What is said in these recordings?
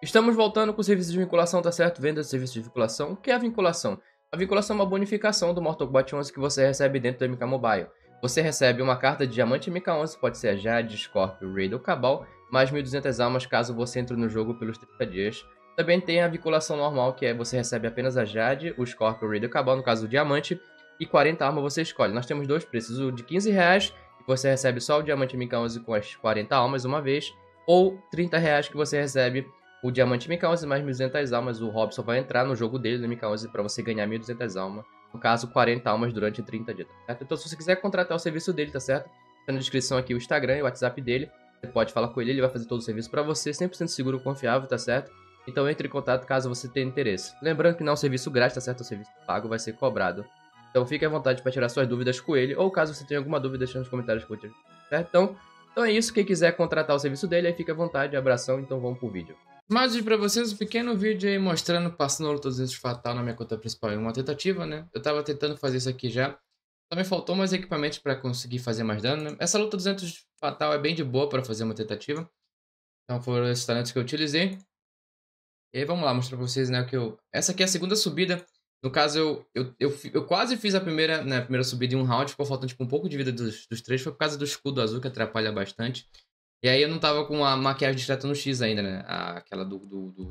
Estamos voltando com o serviço de vinculação, tá certo? Venda de serviço de vinculação. O que é a vinculação? A vinculação é uma bonificação do Mortal Kombat 11 que você recebe dentro do MK Mobile. Você recebe uma carta de diamante MK11, pode ser a Jade, Scorpio, Raid ou Cabal, mais 1.200 almas caso você entre no jogo pelos 30 dias. Também tem a vinculação normal, que é você recebe apenas a Jade, o Scorpio, o Raid ou Cabal, no caso o diamante, e 40 armas você escolhe. Nós temos dois preços, o de 15 reais, que você recebe só o diamante MK11 com as 40 almas uma vez, ou 30 reais que você recebe o diamante MK11 mais 1.200 almas, o Robson vai entrar no jogo dele no MK11 para você ganhar 1.200 almas. No caso, 40 almas durante 30 dias, tá certo? Então, se você quiser contratar o serviço dele, tá certo? Tá na descrição aqui o Instagram e o WhatsApp dele. Você pode falar com ele, ele vai fazer todo o serviço para você, 100% seguro, confiável, tá certo? Então entre em contato caso você tenha interesse. Lembrando que não é um serviço grátis, tá certo? O serviço pago vai ser cobrado. Então fique à vontade para tirar suas dúvidas com ele, ou caso você tenha alguma dúvida, deixa nos comentários que eu tá Certo? Então, então é isso. Quem quiser contratar o serviço dele, aí fica à vontade. Abração, então vamos pro vídeo. Mas hoje para vocês um pequeno vídeo aí mostrando, passando lutas vezes fatal na minha conta principal. É uma tentativa, né? Eu tava tentando fazer isso aqui já. Também faltou mais equipamentos para conseguir fazer mais dano, né? Essa luta 200 fatal é bem de boa para fazer uma tentativa. Então foram esses talentos que eu utilizei. E aí vamos lá, mostrar para vocês, né, que eu... Essa aqui é a segunda subida. No caso, eu, eu, eu, eu quase fiz a primeira, né, a primeira subida em um round. Ficou faltando, tipo, um pouco de vida dos, dos três. Foi por causa do escudo azul que atrapalha bastante. E aí eu não tava com a maquiagem direta no X ainda, né? Aquela do, do, do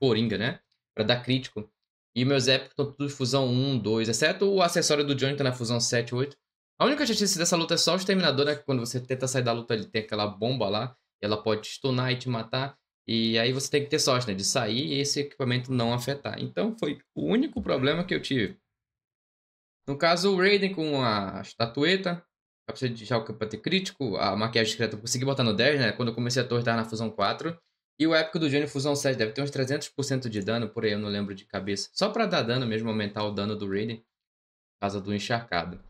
Coringa, né? Pra dar crítico. E meus épicos estão tudo fusão 1, 2, exceto o acessório do Johnny tá na fusão 7, 8. A única chatice dessa luta é só o exterminador, né? Quando você tenta sair da luta, ele tem aquela bomba lá, ela pode te stunar e te matar. E aí você tem que ter sorte, né? De sair e esse equipamento não afetar. Então foi o único problema que eu tive. No caso, o Raiden com a estatueta, eu preciso de Shao pra ter crítico. A maquiagem secreta eu consegui botar no 10, né? Quando eu comecei a tortar na fusão 4. E o épico do Johnny Fusão 7 deve ter uns 300% de dano, por aí eu não lembro de cabeça. Só para dar dano mesmo, aumentar o dano do Raiden. Por causa do encharcado.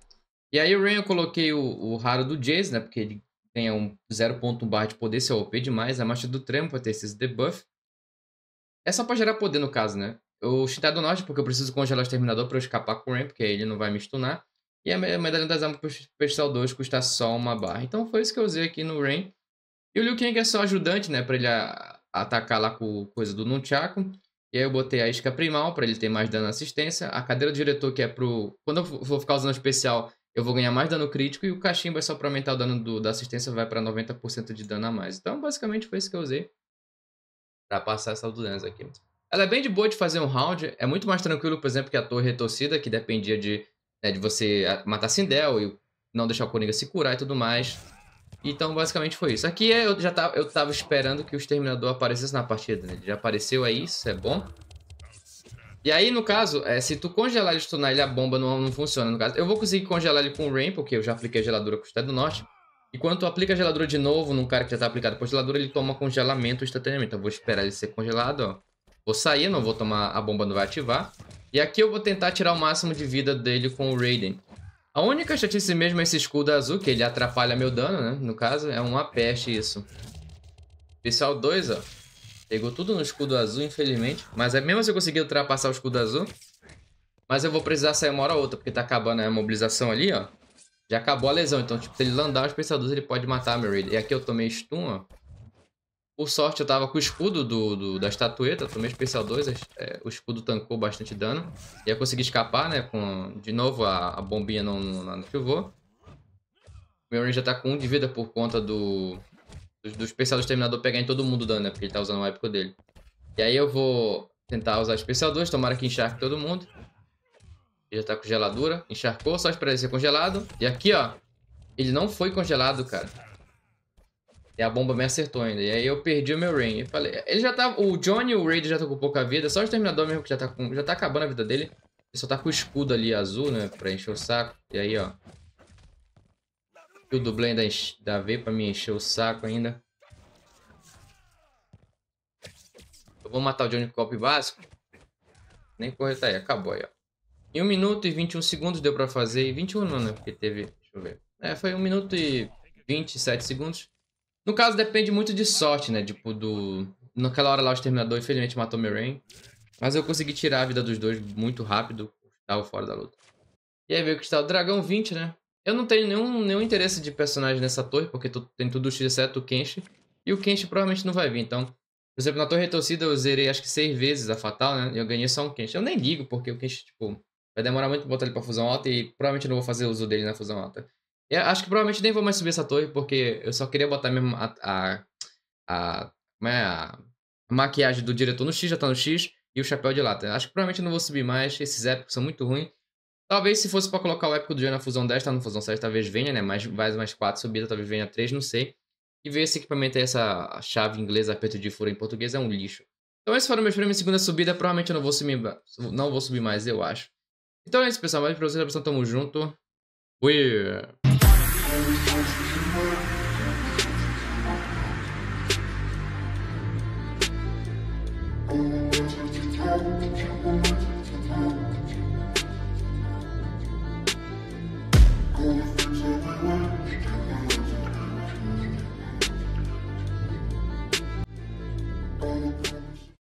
E aí o Rain eu coloquei o, o raro do Jace, né? Porque ele tem um 0.1 bar de poder, se é OP demais. A marcha do Tremo vai ter esses debuff. É só pra gerar poder no caso, né? O chitado do Norte, porque eu preciso congelar o Exterminador pra eu escapar com o Rain, porque ele não vai me stunar. E a medalha das almas Pestal 2 custa só uma barra. Então foi isso que eu usei aqui no Rain. E o Liu Kang é só ajudante, né? Pra ele atacar lá com coisa do Nunchaku. E aí eu botei a isca primal para ele ter mais dano assistência. A cadeira do diretor que é pro... Quando eu vou ficar usando especial, eu vou ganhar mais dano crítico. E o cachimbo é só pra aumentar o dano do, da assistência, vai pra 90% de dano a mais. Então basicamente foi isso que eu usei. Pra passar essa doença aqui. Ela é bem de boa de fazer um round. É muito mais tranquilo, por exemplo, que a torre retorcida, que dependia de né, de você ah, matar Sindel e não deixar o Coringa se curar e tudo mais. Então, basicamente foi isso. Aqui é, eu já tava, eu tava esperando que o Exterminador aparecesse na partida, né? Ele já apareceu é isso é bom. E aí, no caso, é, se tu congelar ele e stunar ele, a bomba não, não funciona, no caso. Eu vou conseguir congelar ele com o Rain, porque eu já apliquei a geladura com o Estado do Norte. E quando tu aplica a geladura de novo num cara que já tá aplicado a geladura, ele toma congelamento instantaneamente. Então, eu vou esperar ele ser congelado, ó. Vou sair, não vou tomar... A bomba não vai ativar. E aqui eu vou tentar tirar o máximo de vida dele com o Raiden. A única chatice mesmo é esse escudo azul, que ele atrapalha meu dano, né? No caso, é uma peste isso. Especial 2, ó. Pegou tudo no escudo azul, infelizmente. Mas é mesmo se eu conseguir ultrapassar o escudo azul. Mas eu vou precisar sair uma hora ou outra, porque tá acabando a mobilização ali, ó. Já acabou a lesão, então, tipo, se ele landar o especial 2, ele pode matar meu Raiden. E aqui eu tomei stun, ó. Por sorte, eu tava com o escudo do, do da estatueta, tomei especial 2, é, o escudo tancou bastante dano. E eu consegui escapar, né, com, de novo, a, a bombinha não, não, não meu Meu já tá com 1 um de vida por conta do, do, do especial do exterminador pegar em todo mundo dano, né, porque ele tá usando o épico dele. E aí eu vou tentar usar especial 2, tomara que encharque todo mundo. Ele já tá com geladura, encharcou, só espera ele ser congelado. E aqui, ó, ele não foi congelado, cara. E a bomba me acertou ainda. E aí eu perdi o meu Rain. Eu falei, ele já tá. O Johnny e o Raid já estão tá com pouca vida. Só o Exterminador mesmo que já tá com. Já tá acabando a vida dele. Ele só tá com o escudo ali azul, né? Pra encher o saco. E aí, ó. O dublê ainda da V pra me encher o saco ainda. Eu vou matar o Johnny com golpe básico. Nem correr tá aí, acabou aí, ó. Em 1 minuto e 21 segundos deu pra fazer. E 21 não, né? Porque teve. Deixa eu ver. É, foi 1 minuto e 27 segundos. No caso, depende muito de sorte, né? Tipo, do. Naquela hora lá o exterminador infelizmente matou meu Rain. Mas eu consegui tirar a vida dos dois muito rápido. Tava fora da luta. E aí veio o cristal dragão 20, né? Eu não tenho nenhum, nenhum interesse de personagem nessa torre, porque tu, tem tudo X exceto o Kenshi. E o Kenshi provavelmente não vai vir, então... Por exemplo, na torre retorcida eu zerei acho que seis vezes a Fatal, né? E eu ganhei só um Kenshi. Eu nem ligo, porque o Kenshi, tipo... Vai demorar muito pra botar ele pra fusão alta e provavelmente eu não vou fazer uso dele na fusão alta. Eu acho que provavelmente nem vou mais subir essa torre, porque eu só queria botar mesmo a. a, a como é? A maquiagem do diretor no X, já tá no X, e o chapéu de lata. Acho que provavelmente não vou subir mais, esses épicos são muito ruins. Talvez se fosse para colocar o épico do dia na fusão 10, tá no fusão 7, talvez venha, né? Mais, mais, mais 4 subidas, talvez venha 3, não sei. E ver esse equipamento aí, essa chave inglesa, aperto de furo em português, é um lixo. Então esses foram meus e segunda subida, provavelmente eu não vou subir, não vou subir mais, eu acho. Então é isso, pessoal. Mais pra vocês, a tamo junto. Fui! Thank you.